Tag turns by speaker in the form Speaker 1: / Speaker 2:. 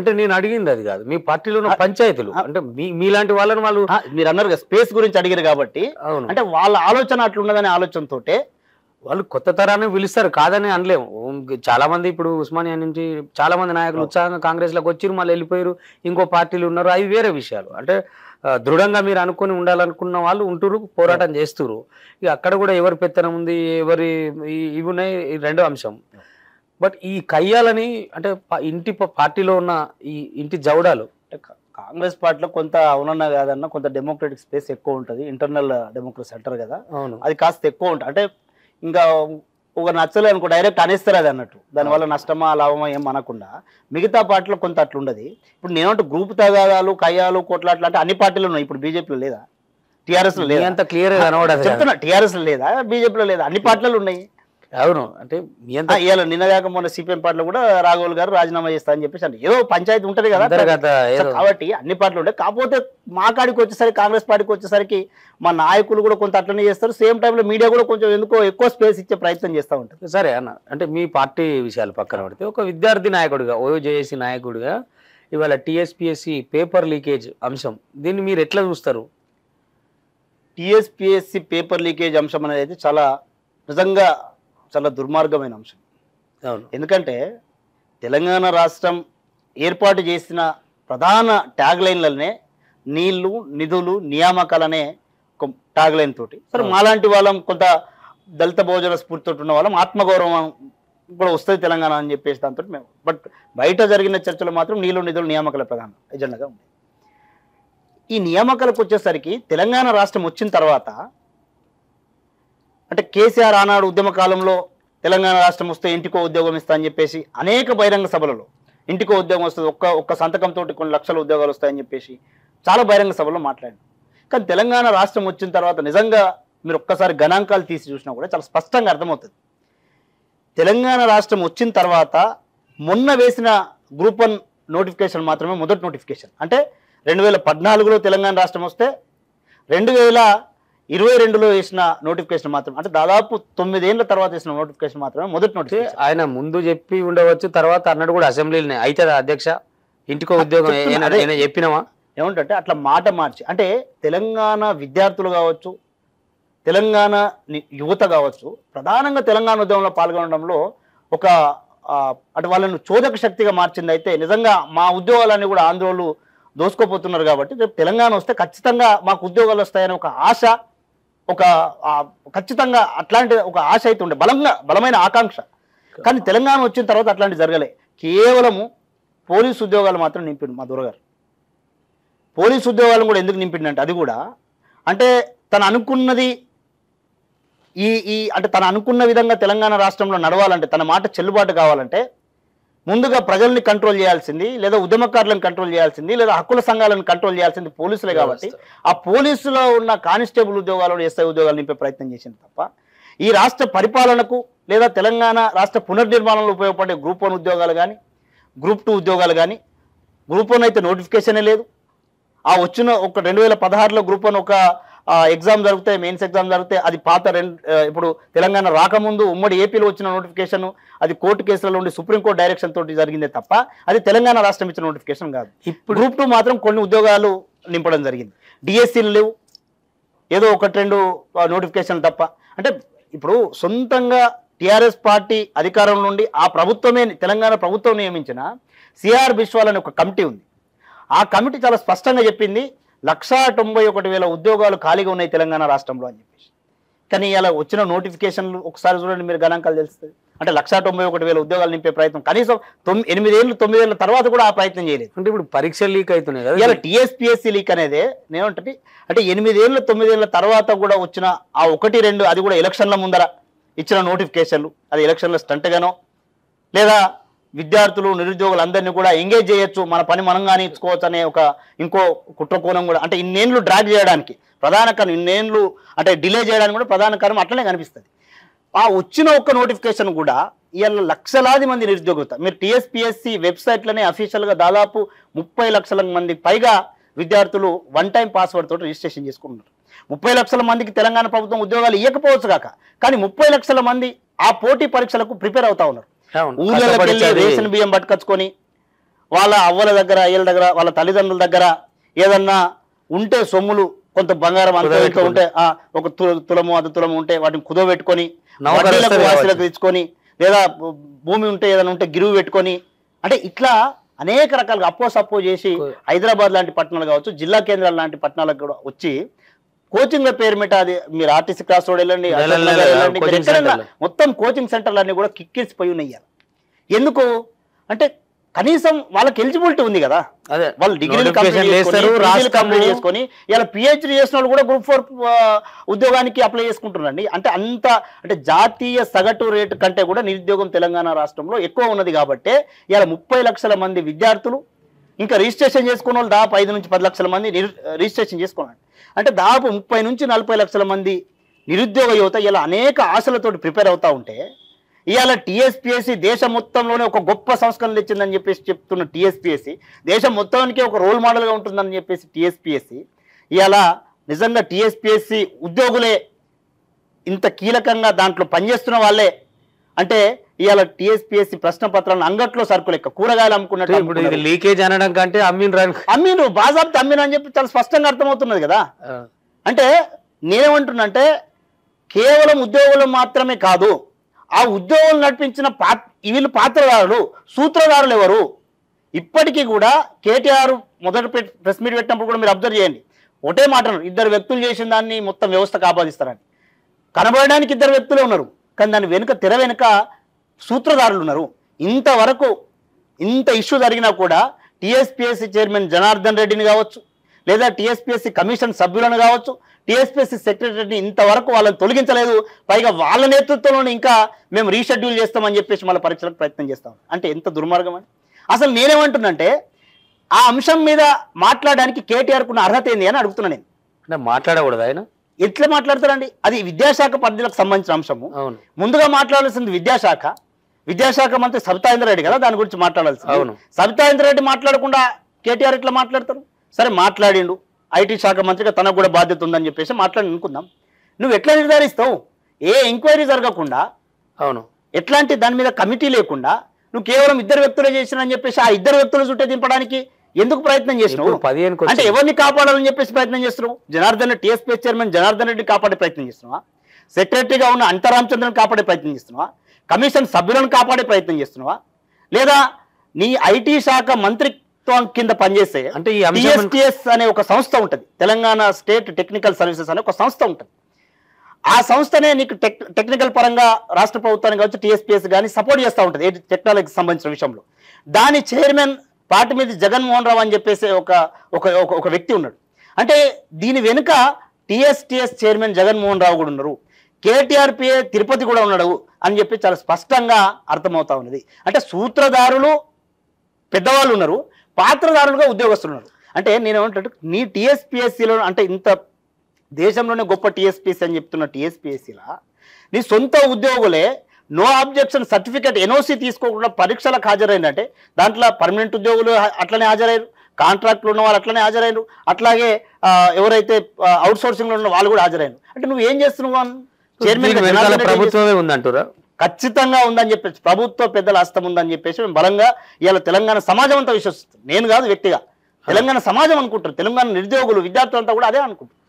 Speaker 1: అంటే నేను అడిగింది అది కాదు మీ పార్టీలో ఉన్న పంచాయతీలు అంటే మీ మీలాంటి వాళ్ళని వాళ్ళు మీరు అన్నారు స్పేస్ గురించి అడిగారు కాబట్టి అవును అంటే వాళ్ళ ఆలోచన అట్లున్నదనే ఆలోచనతోటే వాళ్ళు కొత్త తరాన్ని పిలుస్తారు కాదని అనలేము చాలా మంది ఇప్పుడు ఉస్మానియా నుంచి చాలా మంది నాయకులు ఉత్సాహంగా కాంగ్రెస్లోకి వచ్చి మళ్ళీ వెళ్ళిపోయారు ఇంకో పార్టీలు ఉన్నారు అవి వేరే విషయాలు అంటే దృఢంగా మీరు అనుకుని ఉండాలనుకున్న వాళ్ళు ఉంటురు పోరాటం చేస్తురు ఇక అక్కడ కూడా ఎవరి పెత్తనం ఉంది ఎవరి ఇవి ఉన్నాయి రెండో అంశం బట్ ఈ కయ్యాలని అంటే ఇంటి పార్టీలో ఉన్న ఈ ఇంటి జవడాలు అంటే కాంగ్రెస్ పార్టీలో కొంత అవునన్నా కాదన్న కొంత డెమోక్రటిక్ స్పేస్ ఎక్కువ ఉంటుంది ఇంటర్నల్ డెమోక్రసీ అంటారు కదా అవును అది కాస్త ఎక్కువ ఉంటుంది అంటే ఇంకా ఒక నచ్చలేదు అనుకో డైరెక్ట్ అనేస్తారు అది అన్నట్టు దానివల్ల నష్టమా లాభమా ఏం అనకుండా మిగతా పార్టీలో కొంత అట్లుండదు ఇప్పుడు నేనంటే గ్రూప్ తగాదాలు కయ్యాలు కొట్లాట్లు అంటే అన్ని పార్టీలు ఉన్నాయి ఇప్పుడు బీజేపీలో లేదా లో లేదా అంత క్లియర్ చెప్తున్నా టీఆర్ఎస్ లేదా బీజేపీలో లేదా అన్ని పార్టీలు ఉన్నాయి అవును అంటే మీ అంతా ఇవాళ నిన్నగాక మొన్న సిపిఎం పార్టీలో కూడా రాఘవులు గారు రాజీనామా చేస్తా అని చెప్పేసి అంటే ఏదో పంచాయతీ ఉంటుంది కదా కాబట్టి అన్ని పార్టీలు ఉంటాయి కాకపోతే మా కాడికి వచ్చేసరికి కాంగ్రెస్ పార్టీకి వచ్చేసరికి మా నాయకులు కూడా కొంత అట్లనే చేస్తారు సేమ్ టైంలో మీడియా కూడా కొంచెం ఎందుకో ఎక్కువ స్పేస్ ఇచ్చే ప్రయత్నం చేస్తూ ఉంటారు సరే అన్న అంటే మీ పార్టీ విషయాలు పక్కన పడితే ఒక విద్యార్థి నాయకుడిగా ఓయోజేఏసీ నాయకుడిగా ఇవాళ టీఎస్పిఎస్సి పేపర్ లీకేజ్ అంశం దీన్ని మీరు ఎట్లా చూస్తారు టీఎస్పిఎస్సి పేపర్ లీకేజ్ అంశం అనేది అయితే చాలా నిజంగా చాలా దుర్మార్గమైన అంశం ఎందుకంటే తెలంగాణ రాష్ట్రం ఏర్పాటు చేసిన ప్రధాన ట్యాగ్ లైన్లనే నీళ్లు నిధులు నియామకాలనే ట్యాగ్ లైన్ తోటి సరే మాలాంటి వాళ్ళం కొంత దళిత భోజన స్ఫూర్తితో ఉన్న వాళ్ళం ఆత్మగౌరవం కూడా వస్తుంది తెలంగాణ అని చెప్పేసి దాంతో మేము బట్ బయట జరిగిన చర్చలు మాత్రం నీళ్లు నిధులు నియామకాల ప్రధాన ఎజెండాగా ఉంది ఈ నియామకాలకు వచ్చేసరికి తెలంగాణ రాష్ట్రం వచ్చిన తర్వాత అంటే కేసీఆర్ ఆనాడు ఉద్యమ కాలంలో తెలంగాణ రాష్ట్రం వస్తే ఇంటికో ఉద్యోగం ఇస్తా అని చెప్పేసి అనేక బహిరంగ సభలలో ఇంటికో ఉద్యోగం వస్తుంది ఒక్క ఒక్క సంతకంతో కొన్ని లక్షల ఉద్యోగాలు వస్తాయని చెప్పేసి చాలా బహిరంగ సభలో మాట్లాడాను కానీ తెలంగాణ రాష్ట్రం వచ్చిన తర్వాత నిజంగా మీరు ఒక్కసారి గణాంకాలు తీసి చూసినా కూడా చాలా స్పష్టంగా అర్థమవుతుంది తెలంగాణ రాష్ట్రం వచ్చిన తర్వాత మొన్న వేసిన గ్రూప్ వన్ నోటిఫికేషన్ మాత్రమే మొదటి నోటిఫికేషన్ అంటే రెండు వేల పద్నాలుగులో తెలంగాణ రాష్ట్రం వస్తే రెండు వేల ఇరవై రెండులో వేసిన నోటిఫికేషన్ మాత్రం అంటే దాదాపు తొమ్మిదేళ్ల తర్వాత వేసిన నోటిఫికేషన్ మాత్రమే మొదటి నోటిఫికేషన్ ఆయన ముందు చెప్పి ఉండవచ్చు తర్వాత అన్నట్టు కూడా అసెంబ్లీలు అవుతుందా అధ్యక్ష ఇంటికో ఉద్యోగం చెప్పినవా ఏమంటే అట్లా మాట మార్చి అంటే తెలంగాణ విద్యార్థులు కావచ్చు తెలంగాణ యువత కావచ్చు ప్రధానంగా తెలంగాణ ఉద్యమంలో పాల్గొనడంలో ఒక అటు వాళ్ళను చోదక శక్తిగా మార్చింది అయితే నిజంగా మా ఉద్యోగాలన్నీ కూడా ఆంధ్రోళ్ళు దోసుకోపోతున్నారు కాబట్టి రేపు తెలంగాణ వస్తే ఖచ్చితంగా మాకు ఉద్యోగాలు వస్తాయని ఒక ఆశ ఒక ఖచ్చితంగా అట్లాంటి ఒక ఆశ అయితే ఉండే బలంగా బలమైన ఆకాంక్ష కానీ తెలంగాణ వచ్చిన తర్వాత అట్లాంటివి జరగలే కేవలము పోలీసు ఉద్యోగాలు మాత్రం నింపిండు మా దూరగారు పోలీసు ఉద్యోగాలను కూడా ఎందుకు నింపిండంటే అది కూడా అంటే తను అనుకున్నది ఈ ఈ అంటే తను అనుకున్న విధంగా తెలంగాణ రాష్ట్రంలో నడవాలంటే తన మాట చెల్లుబాటు కావాలంటే ముందుగా ప్రజల్ని కంట్రోల్ చేయాల్సింది లేదా ఉద్యమకారులను కంట్రోల్ చేయాల్సింది లేదా హక్కుల సంఘాలను కంట్రోల్ చేయాల్సింది పోలీసులే కాబట్టి ఆ పోలీసులో ఉన్న కానిస్టేబుల్ ఉద్యోగాలు ఎస్ఐ ఉద్యోగాలు నింపే ప్రయత్నం చేసింది తప్ప ఈ రాష్ట్ర పరిపాలనకు లేదా తెలంగాణ రాష్ట్ర పునర్నిర్మాణంలో ఉపయోగపడే గ్రూప్ వన్ ఉద్యోగాలు కానీ గ్రూప్ టూ ఉద్యోగాలు కానీ గ్రూప్ వన్ అయితే నోటిఫికేషనే లేదు ఆ వచ్చిన ఒక రెండు వేల పదహారులో గ్రూప్ వన్ ఒక ఎగ్జామ్ జరిగితే మెయిన్స్ ఎగ్జామ్ జరిగితే అది పాత ఇప్పుడు తెలంగాణ రాకముందు ఉమ్మడి ఏపీలో వచ్చిన నోటిఫికేషన్ అది కోర్టు కేసులలో నుండి సుప్రీంకోర్టు డైరెక్షన్ తోటి జరిగిందే తప్ప అది తెలంగాణ రాష్ట్రం ఇచ్చిన నోటిఫికేషన్ కాదు ఇప్పుడు గ్రూప్ టూ మాత్రం కొన్ని ఉద్యోగాలు నింపడం జరిగింది డిఎస్సీలు లేవు ఏదో ఒకటి రెండు నోటిఫికేషన్ తప్ప అంటే ఇప్పుడు సొంతంగా టీఆర్ఎస్ పార్టీ అధికారం నుండి ఆ ప్రభుత్వమే తెలంగాణ ప్రభుత్వం నియమించిన సిఆర్ బిశ్వాల్ అనే ఒక కమిటీ ఉంది ఆ కమిటీ చాలా స్పష్టంగా చెప్పింది లక్షా తొంభై ఒకటి వేల ఉద్యోగాలు ఖాళీగా ఉన్నాయి తెలంగాణ రాష్ట్రంలో అని చెప్పేసి కానీ ఇలా వచ్చిన నోటిఫికేషన్లు ఒకసారి చూడండి మీరు గణాంకాలు తెలుస్తుంది అంటే లక్షా తొంభై ఒకటి వేల ఉద్యోగాలు నింపే ప్రయత్నం కనీసం తొమ్మిది ఎనిమిదేళ్ళు తొమ్మిదేళ్ళ తర్వాత కూడా ఆ ప్రయత్నం చేయలేదు అంటే ఇప్పుడు పరీక్షలు లీక్ అవుతున్నాయి కదా ఇలా టీఎస్పీఎస్సీ లీక్ అనేది నేనంటే అంటే ఎనిమిదేళ్ళు తొమ్మిదేళ్ళ తర్వాత కూడా వచ్చిన ఆ ఒకటి రెండు అది కూడా ఎలక్షన్ల ముందర ఇచ్చిన నోటిఫికేషన్లు అది ఎలక్షన్ల స్టంట్గానో లేదా విద్యార్థులు నిరుద్యోగులు అందరినీ కూడా ఎంగేజ్ చేయొచ్చు మన పని మనం కానిచ్చుకోవచ్చు అనే ఒక ఇంకో కుట్రకోణం కూడా అంటే ఇన్నేళ్ళు డ్రాగ్ చేయడానికి ప్రధాన కారణం ఇన్నేళ్ళు అంటే డిలే చేయడానికి కూడా ప్రధాన కారణం అట్లనే కనిపిస్తుంది ఆ వచ్చిన ఒక్క నోటిఫికేషన్ కూడా ఇవాళ లక్షలాది మంది నిరుద్యోగులు మీరు టీఎస్పిఎస్సి వెబ్సైట్లోనే అఫీషియల్గా దాదాపు ముప్పై లక్షల మందికి పైగా విద్యార్థులు వన్ టైం పాస్వర్డ్ తోటి రిజిస్ట్రేషన్ చేసుకుంటున్నారు ముప్పై లక్షల మందికి తెలంగాణ ప్రభుత్వం ఉద్యోగాలు ఇవ్వకపోవచ్చు కాక కానీ ముప్పై లక్షల మంది ఆ పోటీ పరీక్షలకు ప్రిపేర్ అవుతా ఉన్నారు రేషన్ బియ్యం పట్టుకొచ్చుకొని వాళ్ళ అవ్వల దగ్గర అయ్యల దగ్గర వాళ్ళ తల్లిదండ్రుల దగ్గర ఏదన్నా ఉంటే సొమ్ములు కొంత బంగారం అంత ఇంట్లో ఉంటే ఒక తులము అంత తులము ఉంటే వాటిని కుదవబెట్టుకొని వాసులకు తెచ్చుకొని లేదా భూమి ఉంటే ఏదైనా ఉంటే గిరువు పెట్టుకొని అంటే ఇట్లా అనేక రకాలుగా అప్పో సప్పో చేసి హైదరాబాద్ లాంటి పట్టణాలు కావచ్చు జిల్లా కేంద్రాలు లాంటి పట్టణాలకు కూడా వచ్చి కోచింగ్ల పేరు మీట అది మీరు ఆర్టీసీ క్లాస్ రోడ్ వెళ్ళండి మొత్తం కోచింగ్ సెంటర్లు అన్ని కూడా పోయి ఉన్నాయి ఎందుకు అంటే కనీసం వాళ్ళకి ఎలిజిబిలిటీ ఉంది కదా వాళ్ళు డిగ్రీ కంప్లీట్ చేసుకొని ఇలా పిహెచ్డీ చేసిన వాళ్ళు కూడా గ్రూప్ ఫోర్ ఉద్యోగానికి అప్లై చేసుకుంటున్నారండి అంటే అంత అంటే జాతీయ సగటు రేటు కంటే కూడా నిరుద్యోగం తెలంగాణ రాష్ట్రంలో ఎక్కువ ఉన్నది కాబట్టి ఇలా ముప్పై లక్షల మంది విద్యార్థులు ఇంకా రిజిస్ట్రేషన్ చేసుకున్న వాళ్ళు దాదాపు ఐదు నుంచి పది లక్షల మంది రిజిస్ట్రేషన్ చేసుకున్నారండి అంటే దాదాపు ముప్పై నుంచి నలభై లక్షల మంది నిరుద్యోగ యువత ఇలా అనేక ఆశలతోటి ప్రిపేర్ అవుతూ ఉంటే ఇవాళ టీఎస్పీఎస్సి దేశం మొత్తంలోనే ఒక గొప్ప సంస్కరణలు ఇచ్చిందని చెప్పేసి చెప్తున్న టీఎస్పీఎస్సి దేశం మొత్తానికి ఒక రోల్ మోడల్గా ఉంటుందని చెప్పేసి టీఎస్పీఎస్సి ఇవాళ నిజంగా టీఎస్పీఎస్సి ఉద్యోగులే ఇంత కీలకంగా దాంట్లో పనిచేస్తున్న వాళ్ళే అంటే ఇవాళ టిఎస్పిఎస్సి ప్రశ్న పత్రాలను అంగట్లో సరుకులు ఎక్క కూరగాయలు అమ్ముకున్నట్టు ఇప్పుడు లీకేజ్ అనడం కంటే అమ్మిన అమ్మిను బాజాబ్ది అమ్మిను అని చెప్పి చాలా స్పష్టంగా అర్థమవుతున్నది కదా అంటే అంటే కేవలం ఉద్యోగులు మాత్రమే కాదు ఆ ఉద్యోగులు నడిపించిన పా వీళ్ళు పాత్రదారులు సూత్రధారులు ఎవరు ఇప్పటికీ కూడా కేటీఆర్ మొదట ప్రెస్ మీట్ పెట్టినప్పుడు కూడా మీరు అబ్జర్వ్ చేయండి ఒకటే మాట ఇద్దరు వ్యక్తులు చేసిన దాన్ని మొత్తం వ్యవస్థకు ఆపాదిస్తారని కనబడడానికి ఇద్దరు వ్యక్తులే ఉన్నారు కానీ దాని వెనుక తెర వెనుక సూత్రధారులు ఉన్నారు ఇంతవరకు ఇంత ఇష్యూ జరిగినా కూడా టీఎస్పీఎస్సీ చైర్మన్ జనార్దన్ రెడ్డిని కావచ్చు లేదా టీఎస్పీఎస్సీ కమిషన్ సభ్యులను కావచ్చు టీఎస్పీఎస్సీ సెక్రటరీని ఇంతవరకు వాళ్ళని తొలగించలేదు పైగా వాళ్ళ నేతృత్వంలోనే ఇంకా మేము రీషెడ్యూల్ చేస్తామని చెప్పేసి మళ్ళీ పరీక్షలకు ప్రయత్నం చేస్తాం అంటే ఎంత దుర్మార్గం అని అసలు నేనేమంటున్నంటే ఆ అంశం మీద మాట్లాడడానికి కేటీఆర్కున్న అర్హత ఏంది అని అడుగుతున్నా నేను మాట్లాడకూడదు ఆయన ఎట్లా మాట్లాడతారండి అది విద్యాశాఖ పరిధిలకు సంబంధించిన అంశము ముందుగా మాట్లాడాల్సింది విద్యాశాఖ విద్యాశాఖ మంత్రి సబితాయింద్రెడ్డి కదా దాని గురించి మాట్లాడాల్సింది అవును సబితాయింద్రెడ్డి మాట్లాడకుండా కేటీఆర్ ఇట్లా మాట్లాడతారు సరే మాట్లాడిండు ఐటీ శాఖ మంత్రిగా తనకు కూడా బాధ్యత ఉందని చెప్పేసి మాట్లాడి అనుకుందాం నువ్వు ఎట్లా నిర్ధారిస్తావు ఏ ఎంక్వైరీ జరగకుండా అవును ఎట్లాంటి దాని మీద కమిటీ లేకుండా నువ్వు కేవలం ఇద్దరు వ్యక్తులు చేసినని చెప్పేసి ఆ ఇద్దరు వ్యక్తులు చుట్టే దింపడానికి ఎందుకు ప్రయత్నం చేసినావు పదిహేను అంటే ఎవరిని కాపాడాలని చెప్పేసి ప్రయత్నం చేస్తున్నావు జనార్దన్ టీఎస్పీ చైర్మన్ జనార్దన్ రెడ్డి కాపాడే ప్రయత్నం చేస్తున్నావా సెక్రటరీగా ఉన్న అంతరామచంద్రను కాపాడే ప్రయత్నం చేస్తున్నావా కమిషన్ సభ్యులను కాపాడే ప్రయత్నం చేస్తున్నావా లేదా నీ ఐటీ శాఖ మంత్రిత్వం కింద పనిచేసే అంటే ఈ టీఎస్టీఎస్ అనే ఒక సంస్థ ఉంటుంది తెలంగాణ స్టేట్ టెక్నికల్ సర్వీసెస్ అనే ఒక సంస్థ ఉంటుంది ఆ సంస్థనే నీకు టెక్ టెక్నికల్ పరంగా రాష్ట్ర ప్రభుత్వానికి కావచ్చు టీఎస్పీఎస్ కానీ సపోర్ట్ చేస్తూ ఉంటుంది టెక్నాలజీకి సంబంధించిన విషయంలో దాని చైర్మన్ పార్టీ మీద జగన్మోహన్ రావు అని చెప్పేసి ఒక ఒక ఒక వ్యక్తి ఉన్నాడు అంటే దీని వెనుక టీఎస్టీఎస్ చైర్మన్ జగన్మోహన్ రావు కూడా ఉన్నారు కేటీఆర్పీఏ తిరుపతి కూడా ఉన్నాడు అని చెప్పి చాలా స్పష్టంగా అర్థమవుతా ఉన్నది అంటే సూత్రధారులు పెద్దవాళ్ళు ఉన్నారు పాత్రధారులుగా ఉద్యోగస్తులు ఉన్నారు అంటే నేను ఏమంటే నీ టీఎస్పిఎస్సిలో అంటే ఇంత దేశంలోనే గొప్ప టీఎస్పిఎస్సి అని చెప్తున్న టీఎస్పిఎస్సిలా నీ సొంత ఉద్యోగులే నో ఆబ్జెక్షన్ సర్టిఫికేట్ ఎన్ఓసి తీసుకోకుండా పరీక్షలకు హాజరైందంటే దాంట్లో పర్మనెంట్ ఉద్యోగులు అట్లనే హాజరయ్యారు కాంట్రాక్ట్లు ఉన్న వాళ్ళు అట్లనే హాజరయ్యారు అట్లాగే ఎవరైతే అవుట్ సోర్సింగ్లో ఉన్న వాళ్ళు కూడా హాజరయ్యారు అంటే నువ్వు ఏం చేస్తున్నావు చైర్మన్ ప్రభుత్వమే ఉందంటురా ఖచ్చితంగా ఉందని చెప్పేసి ప్రభుత్వ పెద్దల హస్తం ఉందని చెప్పేసి మేము బలంగా ఇలా తెలంగాణ సమాజం అంతా విశ్వసిస్తుంది నేను కాదు వ్యక్తిగా తెలంగాణ సమాజం అనుకుంటారు తెలంగాణ నిరుద్యోగులు విద్యార్థులంతా కూడా అదే అనుకుంటారు